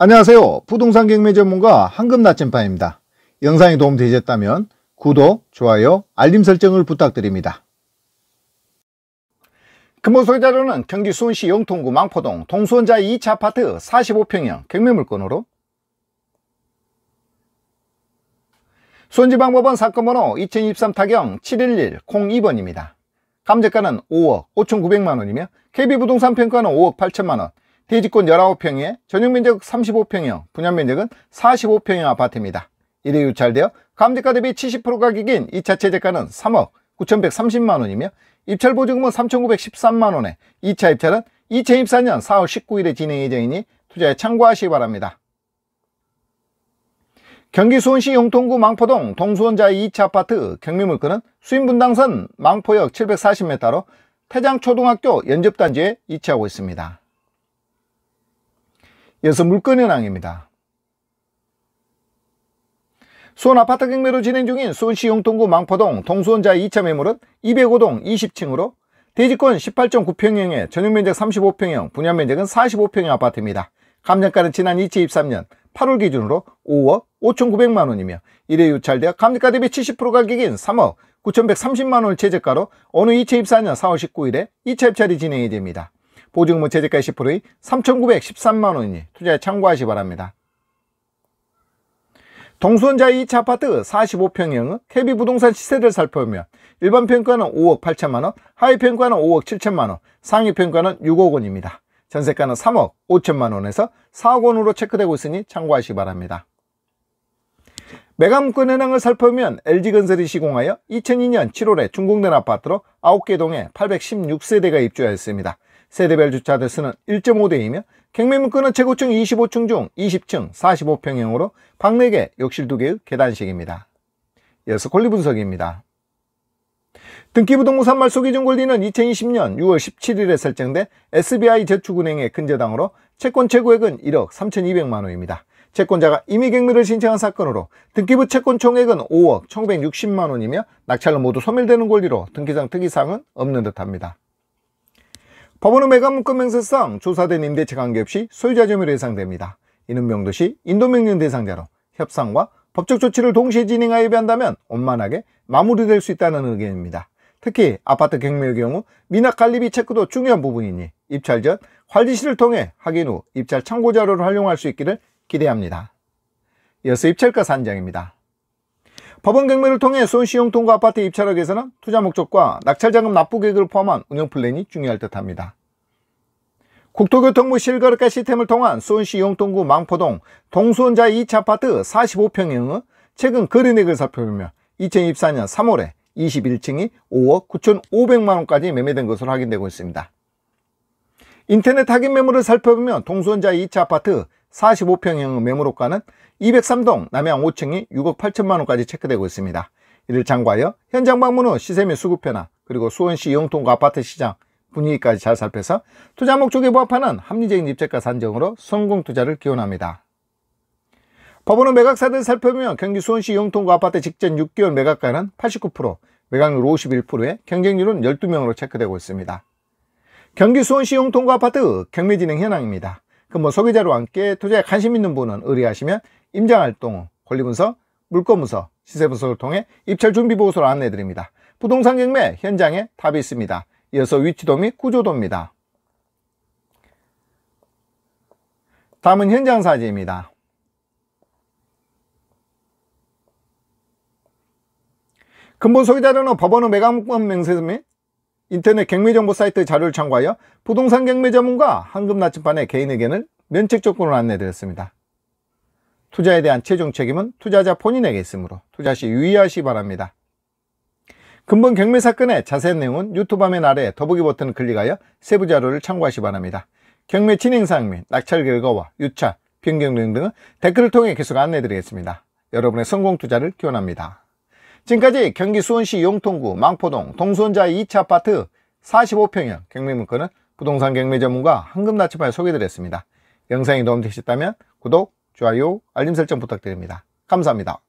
안녕하세요. 부동산 경매 전문가 황금 나침반입니다. 영상이 도움되셨다면 구독, 좋아요, 알림 설정을 부탁드립니다. 금호소의 자료는 경기 수원시 영통구 망포동 동수원자 2차 아파트 45평형 경매 물건으로 수원지방법원 사건번호 2023 타경 711-02번입니다. 감정가는 5억 5,900만원이며 KB부동산 평가는 5억 8천만원, 대지권 19평에 전용면적 35평형, 분양면적은 45평형 아파트입니다. 1래 유찰되어 감지가 대비 70% 가격인 2차 최저가는 3억 9,130만원이며 입찰보증금은 3,913만원에 2차 입찰은 2024년 4월 19일에 진행 예정이니 투자에 참고하시기 바랍니다. 경기 수원시 용통구 망포동 동수원자 2차 아파트 경매물건은 수인분당선 망포역 740m로 태장초등학교 연접단지에 위치하고 있습니다. 여기서 물건현황입니다. 수원 아파트 경매로 진행 중인 수원시 용통구 망포동 동수원자 2차 매물은 205동 20층으로 대지권 18.9평형에 전용면적 35평형, 분양면적은 45평형 아파트입니다. 감정가는 지난 2023년 8월 기준으로 5억 5,900만원이며 이래 유찰되어 감정가 대비 70% 가격인 3억 9,130만원을 최저가로 어느 2024년 4월 19일에 2차 입찰이 진행이 됩니다. 보증금 최저가 10%의 3,913만원이니 투자에 참고하시 바랍니다. 동수원자 2차 아파트 45평형 KB 부동산 시세를 살펴보면 일반 평가는 5억 8천만원, 하위 평가는 5억 7천만원, 상위 평가는 6억원입니다. 전세가는 3억 5천만원에서 4억원으로 체크되고 있으니 참고하시기 바랍니다. 매감권 현황을 살펴보면 LG건설이 시공하여 2002년 7월에 중공된 아파트로 9개 동에 816세대가 입주하였습니다. 세대별 주차대 수는 1.5대이며 경매문구은 최고층 25층 중 20층 45평형으로 방 4개, 욕실 2개의 계단식입니다. 이어서 권리 분석입니다. 등기부동산 말소 기준 권리는 2020년 6월 17일에 설정된 SBI 저축은행의 근저당으로 채권 최고액은 1억 3,200만 원입니다. 채권자가 임의 경매를 신청한 사건으로 등기부 채권 총액은 5억 1,160만 원이며 낙찰로 모두 소멸되는 권리로 등기상 특이사항은 없는 듯합니다. 법원은 매각문건명세상 조사된 임대차 관계없이 소유자 점유로 예상됩니다. 이는 명도시 인도명령 대상자로 협상과 법적 조치를 동시에 진행하여 배한다면 원만하게 마무리될 수 있다는 의견입니다. 특히 아파트 경매의 경우 미납 관리비 체크도 중요한 부분이니 입찰 전 관리실을 통해 확인 후 입찰 참고 자료를 활용할 수 있기를 기대합니다. 이어서 입찰가 산장입니다. 법원 경매를 통해 손시용 통과 아파트 입찰하기위해서는 투자 목적과 낙찰자금 납부 계획을 포함한 운영 플랜이 중요할 듯합니다. 국토교통부 실거래가 시스템을 통한 손원시용통구 망포동 동수원자 2차 아파트 45평형의 최근 거래액을 살펴보며 2024년 3월에 21층이 5억 9,500만원까지 매매된 것으로 확인되고 있습니다. 인터넷 확인 매물을 살펴보면 동수원자 2차 아파트 45평형 매물호가는 203동 남양 5층이 6억 8천만원까지 체크되고 있습니다. 이를 참고하여 현장 방문 후 시세 및 수급 변화 그리고 수원시 영통구 아파트 시장 분위기까지 잘 살펴서 투자 목적에 부합하는 합리적인 입체가 산정으로 성공 투자를 기원합니다. 법원은 매각사들 살펴보면 경기 수원시 영통구 아파트 직전 6개월 매각가는 89%, 매각률 51%에 경쟁률은 12명으로 체크되고 있습니다. 경기 수원시 영통구 아파트 경매진행 현황입니다. 그뭐 소개자료와 함께 투자에 관심 있는 분은 의뢰하시면 임장활동, 권리분석, 물건분석, 시세분석을 통해 입찰 준비보고서를 안내드립니다. 부동산 경매 현장에 답이 있습니다. 이어서 위치도 및 구조도입니다. 다음은 현장 사진입니다. 근본 소유자료는 법원의 매각권 명세 서및 인터넷 경매정보 사이트 자료를 참고하여 부동산 경매 전문가 황금 나침반의 개인에게는 면책 조건로 안내드렸습니다. 투자에 대한 최종 책임은 투자자 본인에게 있으므로 투자 시 유의하시기 바랍니다. 금번 경매 사건의 자세한 내용은 유튜브 화면 아래 더보기 버튼을 클릭하여 세부 자료를 참고하시기 바랍니다. 경매 진행상항및 낙찰 결과와 유차 변경 등등은 댓글을 통해 계속 안내드리겠습니다. 여러분의 성공 투자를 기원합니다. 지금까지 경기 수원시 용통구 망포동 동수원자 2차 아파트 45평형 경매 문건은 부동산 경매 전문가 황금나치바에 소개드렸습니다. 영상이 도움되셨다면 구독, 좋아요, 알림 설정 부탁드립니다. 감사합니다.